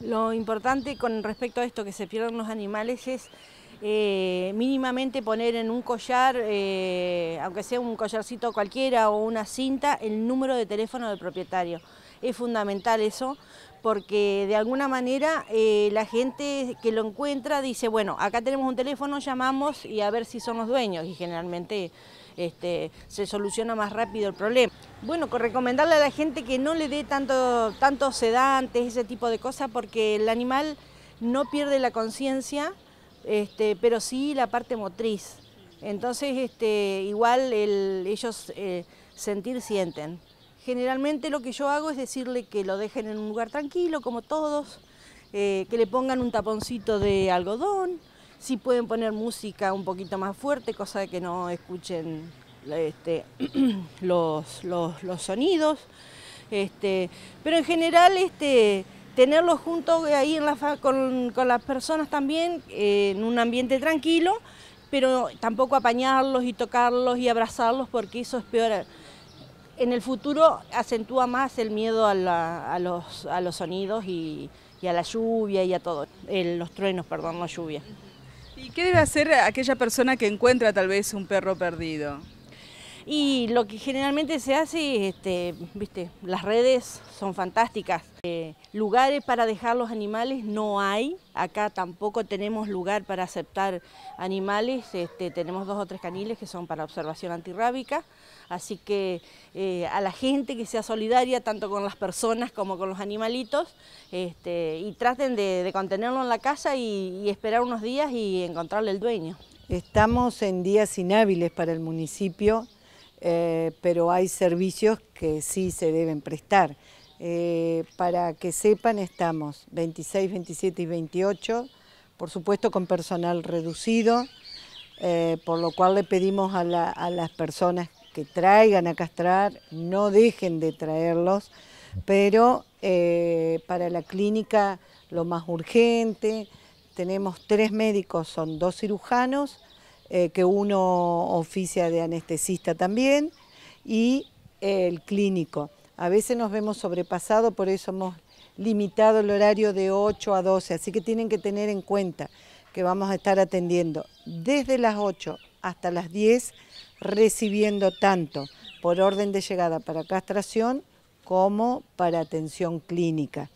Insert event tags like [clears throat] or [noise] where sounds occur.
Lo importante con respecto a esto que se pierden los animales es eh, mínimamente poner en un collar, eh, aunque sea un collarcito cualquiera o una cinta, el número de teléfono del propietario es fundamental eso, porque de alguna manera eh, la gente que lo encuentra dice, bueno, acá tenemos un teléfono, llamamos y a ver si son los dueños, y generalmente este, se soluciona más rápido el problema. Bueno, recomendarle a la gente que no le dé tanto, tantos sedantes, ese tipo de cosas, porque el animal no pierde la conciencia, este, pero sí la parte motriz. Entonces, este, igual ellos eh, sentir sienten. Generalmente lo que yo hago es decirle que lo dejen en un lugar tranquilo, como todos, eh, que le pongan un taponcito de algodón, si pueden poner música un poquito más fuerte, cosa de que no escuchen este, [clears throat] los, sonidos. Este, pero en general, este, tenerlos juntos ahí con, las personas también, eh, en un ambiente tranquilo, pero tampoco apañarlos y tocarlos y abrazarlos, porque eso es peor en el futuro acentúa más el miedo a, los, sonidos y, a la lluvia y a todo, los truenos, perdón, la lluvia. ¿Y qué debe hacer aquella persona que encuentra tal vez un perro perdido? Y lo que generalmente se hace, este, viste, las redes son fantásticas. Eh, lugares para dejar los animales no hay. Acá tampoco tenemos lugar para aceptar animales. Este, tenemos dos o tres caniles que son para observación antirrábica. Así que eh, a la gente que sea solidaria, tanto con las personas como con los animalitos, este, y traten de, contenerlo en la casa y, y esperar unos días y encontrarle el dueño. Estamos en días inhábiles para el municipio eh, pero hay servicios que sí se deben prestar. Eh, para que sepan, estamos 26, 27 y 28, por supuesto con personal reducido, eh, por lo cual le pedimos a, las personas que traigan a castrar, no dejen de traerlos, pero para la clínica lo más urgente, tenemos tres médicos, son dos cirujanos, eh, que uno oficia de anestesista también, y eh, el clínico. A veces nos vemos sobrepasados, por eso hemos limitado el horario de 8 a 12, así que tienen que tener en cuenta que vamos a estar atendiendo desde las 8 hasta las 10, recibiendo tanto por orden de llegada para castración como para atención clínica.